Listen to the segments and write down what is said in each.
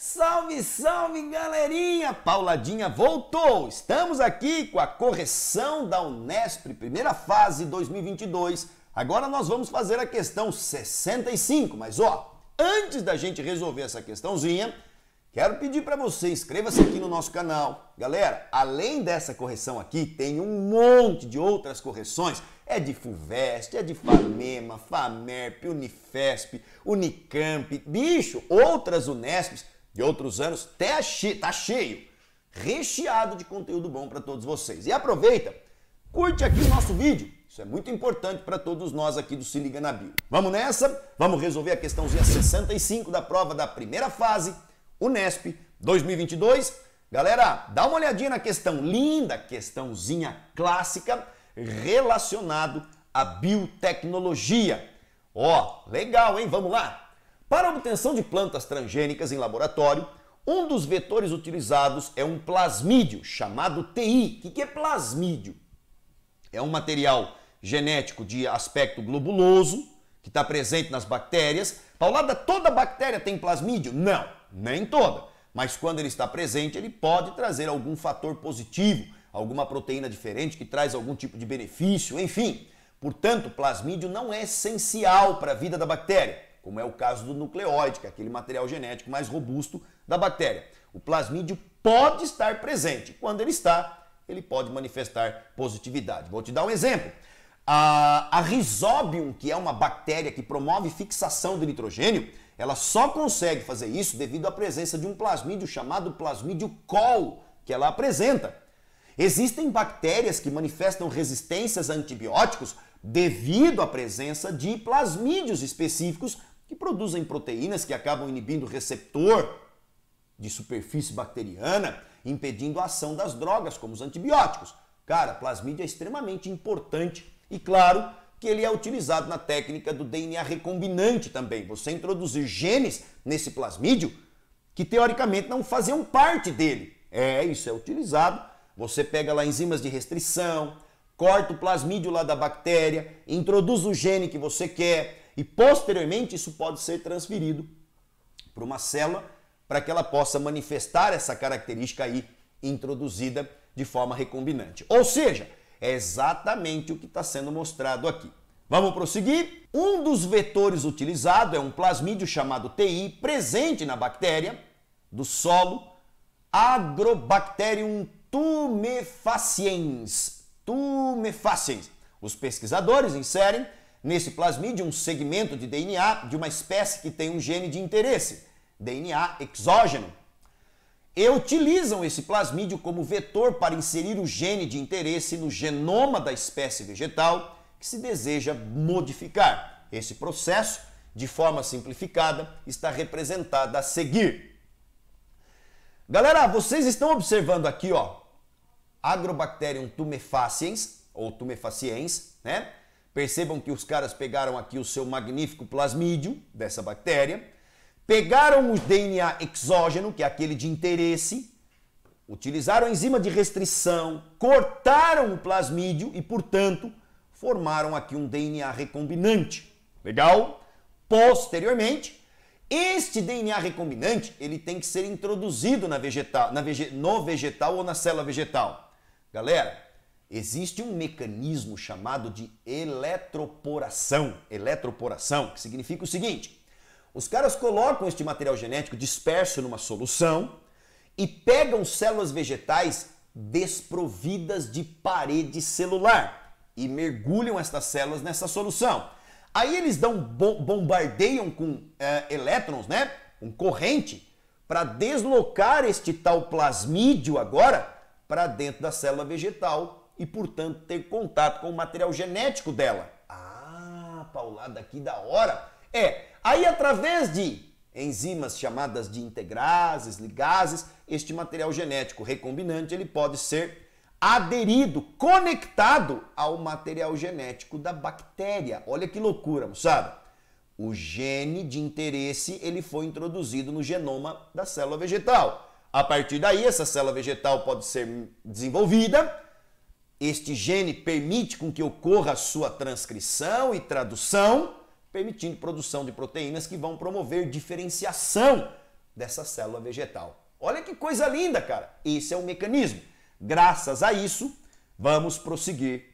Salve, salve galerinha! Pauladinha voltou! Estamos aqui com a correção da Unesp, primeira fase 2022. Agora nós vamos fazer a questão 65, mas ó, antes da gente resolver essa questãozinha, quero pedir para você inscreva-se aqui no nosso canal. Galera, além dessa correção aqui, tem um monte de outras correções. É de FUVEST, é de FAMEMA, FAMERP, UNIFESP, UNICAMP, bicho, outras UNESPs de outros anos, tá cheio, tá cheio recheado de conteúdo bom para todos vocês. E aproveita, curte aqui o nosso vídeo. Isso é muito importante para todos nós aqui do Se Liga na Bio. Vamos nessa? Vamos resolver a questãozinha 65 da prova da primeira fase, Unesp 2022. Galera, dá uma olhadinha na questão linda, questãozinha clássica, relacionado à biotecnologia. Ó, legal, hein? Vamos lá? Para a obtenção de plantas transgênicas em laboratório, um dos vetores utilizados é um plasmídio chamado TI. O que é plasmídio? É um material genético de aspecto globuloso que está presente nas bactérias. Paulada, toda bactéria tem plasmídio? Não, nem toda. Mas quando ele está presente, ele pode trazer algum fator positivo, alguma proteína diferente que traz algum tipo de benefício, enfim. Portanto, plasmídio não é essencial para a vida da bactéria como é o caso do nucleóide, que é aquele material genético mais robusto da bactéria. O plasmídio pode estar presente. Quando ele está, ele pode manifestar positividade. Vou te dar um exemplo. A, a Rhizobium, que é uma bactéria que promove fixação do nitrogênio, ela só consegue fazer isso devido à presença de um plasmídio chamado plasmídio col, que ela apresenta. Existem bactérias que manifestam resistências a antibióticos devido à presença de plasmídios específicos que produzem proteínas que acabam inibindo o receptor de superfície bacteriana, impedindo a ação das drogas, como os antibióticos. Cara, plasmídio é extremamente importante e, claro, que ele é utilizado na técnica do DNA recombinante também. Você introduzir genes nesse plasmídio que teoricamente não faziam parte dele. É, isso é utilizado. Você pega lá enzimas de restrição, corta o plasmídio lá da bactéria, introduz o gene que você quer, e posteriormente isso pode ser transferido para uma célula para que ela possa manifestar essa característica aí introduzida de forma recombinante. Ou seja, é exatamente o que está sendo mostrado aqui. Vamos prosseguir? Um dos vetores utilizado é um plasmídio chamado TI, presente na bactéria do solo Agrobacterium tumefaciens. Tumefaciens. Os pesquisadores inserem Nesse plasmídio, um segmento de DNA de uma espécie que tem um gene de interesse, DNA exógeno, e utilizam esse plasmídio como vetor para inserir o gene de interesse no genoma da espécie vegetal que se deseja modificar. Esse processo, de forma simplificada, está representado a seguir. Galera, vocês estão observando aqui, ó, Agrobacterium tumefaciens ou tumefaciens, né? Percebam que os caras pegaram aqui o seu magnífico plasmídio dessa bactéria, pegaram o DNA exógeno, que é aquele de interesse, utilizaram a enzima de restrição, cortaram o plasmídio e, portanto, formaram aqui um DNA recombinante. Legal? Posteriormente, este DNA recombinante ele tem que ser introduzido na vegetal, na vege, no vegetal ou na célula vegetal. Galera, Existe um mecanismo chamado de eletroporação. Eletroporação, que significa o seguinte: os caras colocam este material genético disperso numa solução e pegam células vegetais desprovidas de parede celular e mergulham estas células nessa solução. Aí eles dão bombardeiam com eh, elétrons, né? Com corrente para deslocar este tal plasmídio agora para dentro da célula vegetal e, portanto, ter contato com o material genético dela. Ah, paulada que da hora! É, aí através de enzimas chamadas de integrases, ligases, este material genético recombinante ele pode ser aderido, conectado ao material genético da bactéria. Olha que loucura, moçada. O gene de interesse ele foi introduzido no genoma da célula vegetal. A partir daí, essa célula vegetal pode ser desenvolvida este gene permite com que ocorra a sua transcrição e tradução, permitindo produção de proteínas que vão promover diferenciação dessa célula vegetal. Olha que coisa linda, cara! Esse é o mecanismo. Graças a isso, vamos prosseguir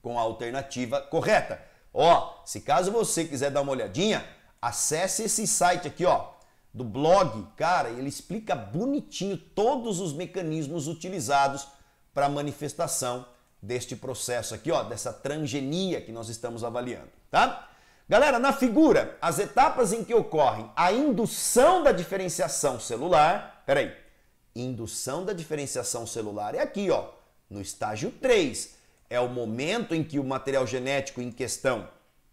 com a alternativa correta. Ó, se caso você quiser dar uma olhadinha, acesse esse site aqui, ó, do blog, cara, ele explica bonitinho todos os mecanismos utilizados para a manifestação deste processo aqui, ó, dessa transgenia que nós estamos avaliando, tá? Galera, na figura, as etapas em que ocorrem a indução da diferenciação celular, peraí, indução da diferenciação celular é aqui, ó, no estágio 3, é o momento em que o material genético em questão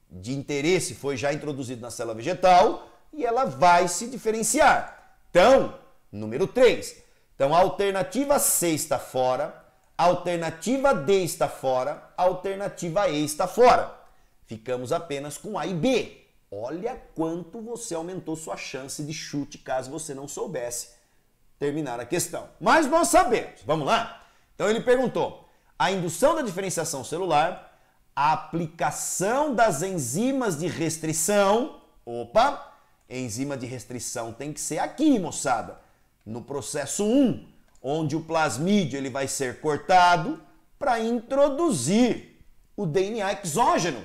de interesse foi já introduzido na célula vegetal e ela vai se diferenciar. Então, número 3. Então, a alternativa C está fora, Alternativa D está fora, alternativa E está fora. Ficamos apenas com A e B. Olha quanto você aumentou sua chance de chute caso você não soubesse terminar a questão. Mas nós sabemos. Vamos lá? Então ele perguntou: a indução da diferenciação celular, a aplicação das enzimas de restrição. Opa! Enzima de restrição tem que ser aqui, moçada, no processo 1 onde o plasmídio ele vai ser cortado para introduzir o DNA exógeno.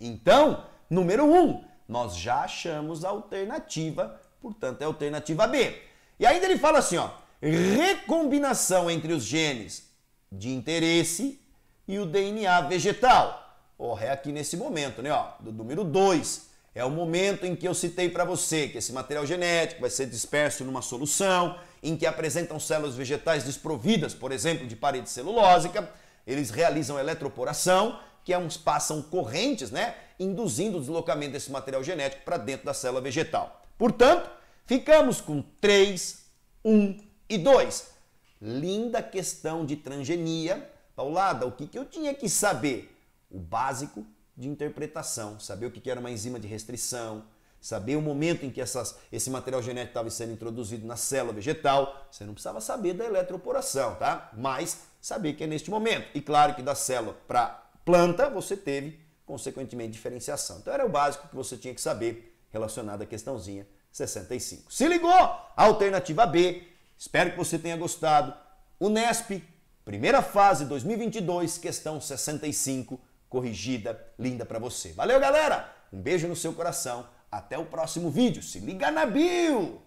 Então, número 1, um, nós já achamos a alternativa, portanto é a alternativa B. E ainda ele fala assim, ó, recombinação entre os genes de interesse e o DNA vegetal. é aqui nesse momento, né, ó, do número 2. É o momento em que eu citei para você que esse material genético vai ser disperso numa solução, em que apresentam células vegetais desprovidas, por exemplo, de parede celulósica. Eles realizam eletroporação, que é uns, passam correntes, né, induzindo o deslocamento desse material genético para dentro da célula vegetal. Portanto, ficamos com 3, 1 e 2. Linda questão de transgenia. Paulada, o que, que eu tinha que saber? O básico de interpretação, saber o que era uma enzima de restrição, saber o momento em que essas, esse material genético estava sendo introduzido na célula vegetal. Você não precisava saber da eletroporação, tá? Mas saber que é neste momento. E claro que da célula para planta você teve, consequentemente, diferenciação. Então era o básico que você tinha que saber relacionado à questãozinha 65. Se ligou? Alternativa B. Espero que você tenha gostado. Unesp, primeira fase 2022, questão 65 corrigida, linda para você. Valeu, galera! Um beijo no seu coração. Até o próximo vídeo. Se liga na bio!